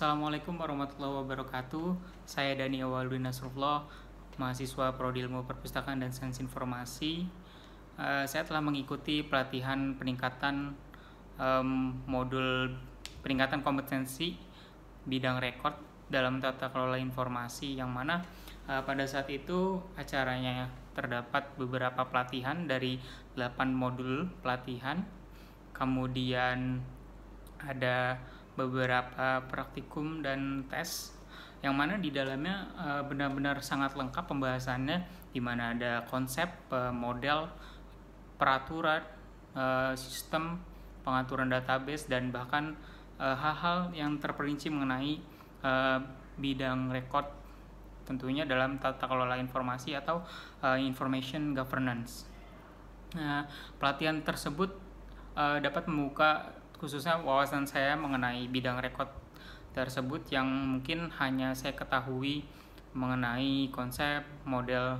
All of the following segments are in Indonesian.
Assalamualaikum warahmatullahi wabarakatuh. Saya Dani Awaludin Nasrullah, mahasiswa Prodi Ilmu Perpustakaan dan Sains Informasi. Uh, saya telah mengikuti pelatihan peningkatan um, modul peningkatan kompetensi bidang rekod dalam tata kelola informasi yang mana uh, pada saat itu acaranya terdapat beberapa pelatihan dari 8 modul pelatihan. Kemudian ada beberapa praktikum dan tes yang mana di dalamnya eh, benar-benar sangat lengkap pembahasannya di mana ada konsep, eh, model, peraturan, eh, sistem pengaturan database dan bahkan hal-hal yang terperinci mengenai bidang rekod tentunya dalam tata kelola informasi atau information governance. Nah, pelatihan tersebut dapat membuka khususnya wawasan saya mengenai bidang rekod tersebut yang mungkin hanya saya ketahui mengenai konsep, model,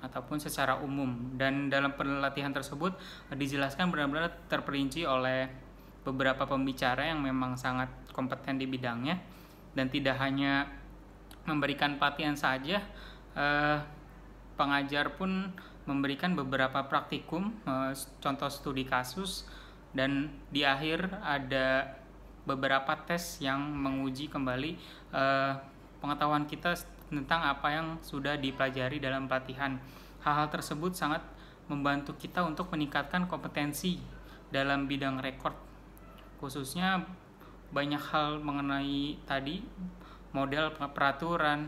ataupun secara umum. Dan dalam pelatihan tersebut dijelaskan benar-benar terperinci oleh beberapa pembicara yang memang sangat kompeten di bidangnya dan tidak hanya memberikan pelatihan saja, eh, pengajar pun memberikan beberapa praktikum, eh, contoh studi kasus, dan di akhir ada beberapa tes yang menguji kembali uh, pengetahuan kita tentang apa yang sudah dipelajari dalam pelatihan. Hal-hal tersebut sangat membantu kita untuk meningkatkan kompetensi dalam bidang rekor, Khususnya banyak hal mengenai tadi model peraturan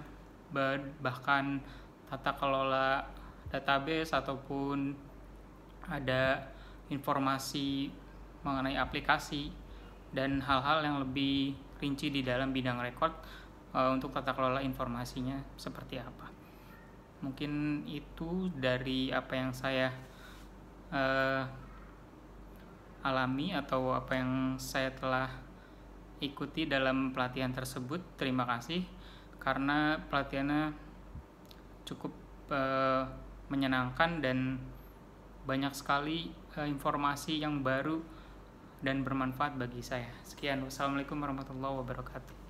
bahkan tata kelola database ataupun ada informasi mengenai aplikasi dan hal-hal yang lebih rinci di dalam bidang rekod uh, eh, untuk tata kelola informasinya seperti apa. Mungkin itu dari apa yang saya uh, alami atau apa yang saya telah ikuti dalam pelatihan tersebut. Terima kasih karena pelatihannya cukup uh, menyenangkan dan banyak sekali uh, informasi yang baru dan bermanfaat bagi saya. Sekian, wassalamualaikum warahmatullahi wabarakatuh.